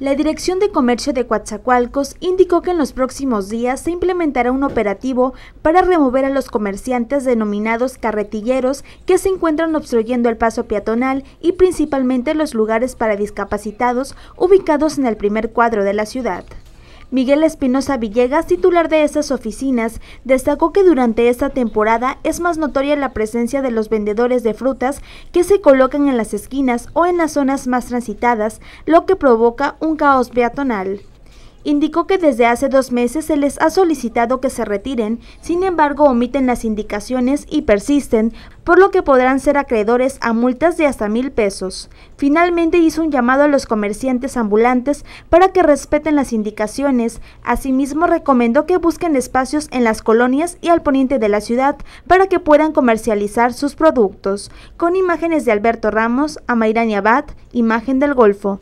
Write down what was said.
La Dirección de Comercio de Coatzacoalcos indicó que en los próximos días se implementará un operativo para remover a los comerciantes denominados carretilleros que se encuentran obstruyendo el paso peatonal y principalmente los lugares para discapacitados ubicados en el primer cuadro de la ciudad. Miguel Espinosa Villegas, titular de estas oficinas, destacó que durante esta temporada es más notoria la presencia de los vendedores de frutas que se colocan en las esquinas o en las zonas más transitadas, lo que provoca un caos peatonal. Indicó que desde hace dos meses se les ha solicitado que se retiren, sin embargo omiten las indicaciones y persisten, por lo que podrán ser acreedores a multas de hasta mil pesos. Finalmente hizo un llamado a los comerciantes ambulantes para que respeten las indicaciones. Asimismo recomendó que busquen espacios en las colonias y al poniente de la ciudad para que puedan comercializar sus productos. Con imágenes de Alberto Ramos, Amairani Abad, Imagen del Golfo.